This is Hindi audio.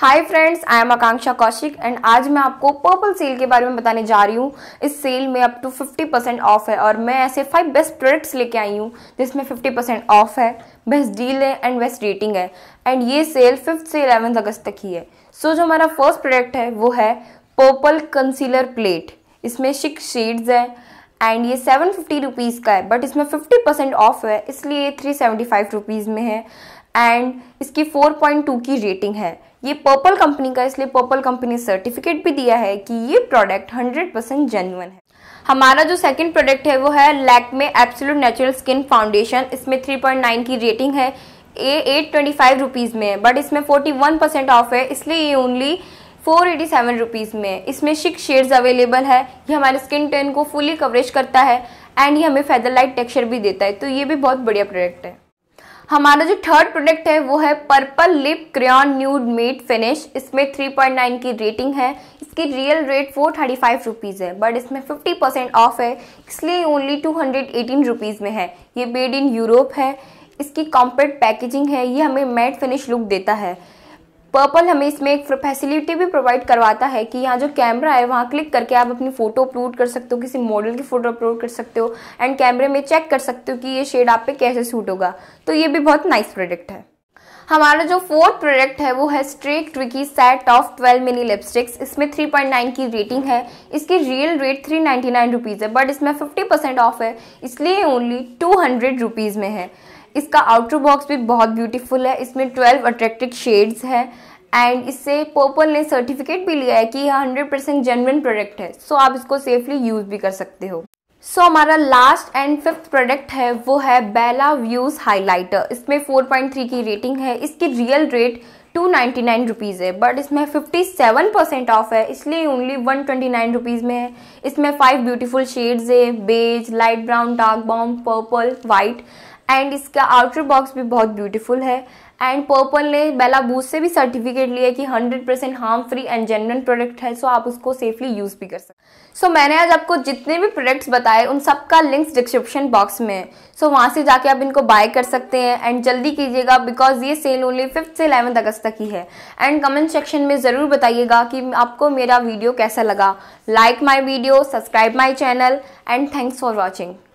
hi friends I am Akanksha Kaushik and आज मैं आपको पर्पल सेल के बारे में बताने जा रही हूँ इस सेल में अप टू 50 परसेंट ऑफ है और मैं ऐसे फाइव बेस्ट प्रोडक्ट्स लेके आई हूँ जिसमें 50 परसेंट ऑफ है बेस्ट डील है एंड बेस्ट रेटिंग है एंड ये सेल फिफ्थ से एलेवेंथ अगस्त तक ही है सो so, जो हमारा फर्स्ट प्रोडक्ट है वो है पर्पल कंसीलर प्लेट इसमें सिक्स शेड्स हैं एंड ये सेवन फिफ्टी रुपीज़ का है बट इसमें फिफ्टी परसेंट ऑफ है इसलिए ये थ्री सेवेंटी फाइव रुपीज़ में है एंड इसकी 4.2 की रेटिंग है ये पर्पल कंपनी का इसलिए पर्पल कंपनी सर्टिफिकेट भी दिया है कि ये प्रोडक्ट 100% परसेंट जेन्युन है हमारा जो सेकंड प्रोडक्ट है वो है Lakme absolute natural skin foundation इसमें 3.9 की रेटिंग है a eight twenty five rupees में है बट इसमें फोर्टी वन परसेंट ऑफ है इसलिए ये only four eighty seven rupees में है इसमें सिक्स शेड्स अवेलेबल है ये हमारे स्किन टेन को फुली कवरेज करता है एंड ये हमें फेदर लाइट टेक्सचर भी देता है तो ये भी बहुत बढ़िया प्रोडक्ट है हमारा जो थर्ड प्रोडक्ट है वो है Purplle lip crayon nude matte finish इसमें 3.9 की रेटिंग है इसकी real rate four thirty five rupees है बट इसमें 50 परसेंट ऑफ है इसलिए only two hundred eighteen rupees में है ये मेड इन यूरोप है इसकी कॉम्पैक्ट पैकेजिंग है ये हमें मैट फिनिश लुक देता है पर्पल हमें इसमें एक फैसिलिटी भी प्रोवाइड करवाता है कि यहाँ जो कैमरा है वहाँ क्लिक करके आप अपनी फ़ोटो अपलोड कर सकते हो किसी मॉडल की फ़ोटो अपलोड कर सकते हो एंड कैमरे में चेक कर सकते हो कि ये शेड आप पे कैसे सूट होगा तो ये भी बहुत नाइस प्रोडक्ट है हमारा जो फोर्थ प्रोडक्ट है वो है स्ट्रेट ट्विकी सेट ऑफ 12 मिनी लिपस्टिक्स इसमें 3.9 की रेटिंग है इसकी रियल रेट थ्री नाइन्टी है बट इसमें 50% ऑफ है इसलिए ओनली टू हंड्रेड में है इसका आउटर बॉक्स भी बहुत ब्यूटीफुल है इसमें ट्वेल्व अट्रैक्टिव शेड्स है एंड इससे पर्पल ने सर्टिफिकेट भी लिया है कि यह हंड्रेड परसेंट जेनविन प्रोडक्ट है सो so आप इसको सेफली यूज़ भी कर सकते हो सो so, हमारा लास्ट एंड फिफ्थ प्रोडक्ट है वो है बेला व्यूज़ हाइलाइटर इसमें 4.3 की रेटिंग है इसकी real rate two ninety nine rupees है बट इसमें फिफ्टी सेवन परसेंट ऑफ है इसलिए only one twenty nine rupees में है इसमें फाइव ब्यूटीफुल शेड्स है beige light brown dark brown purple white and इसका आउटर बॉक्स भी बहुत ब्यूटीफुल है एंड पर्पल ने बेला बूथ से भी सर्टिफिकेट लिया कि 100% परसेंट हार्म फ्री एंड जेनरन प्रोडक्ट है सो आप उसको सेफली यूज़ भी कर सकते सो मैंने आज आपको जितने भी प्रोडक्ट्स बताए उन सब का लिंक्स डिस्क्रिप्शन बॉक्स में है सो वहाँ से जाके आप इनको बाय कर सकते हैं एंड जल्दी कीजिएगा बिकॉज ये सेल ओनली फिफ्थ से इलेवंथ अगस्त तक ही है एंड कमेंट सेक्शन में ज़रूर बताइएगा कि आपको मेरा वीडियो कैसा लगा like my video subscribe my channel and thanks for watching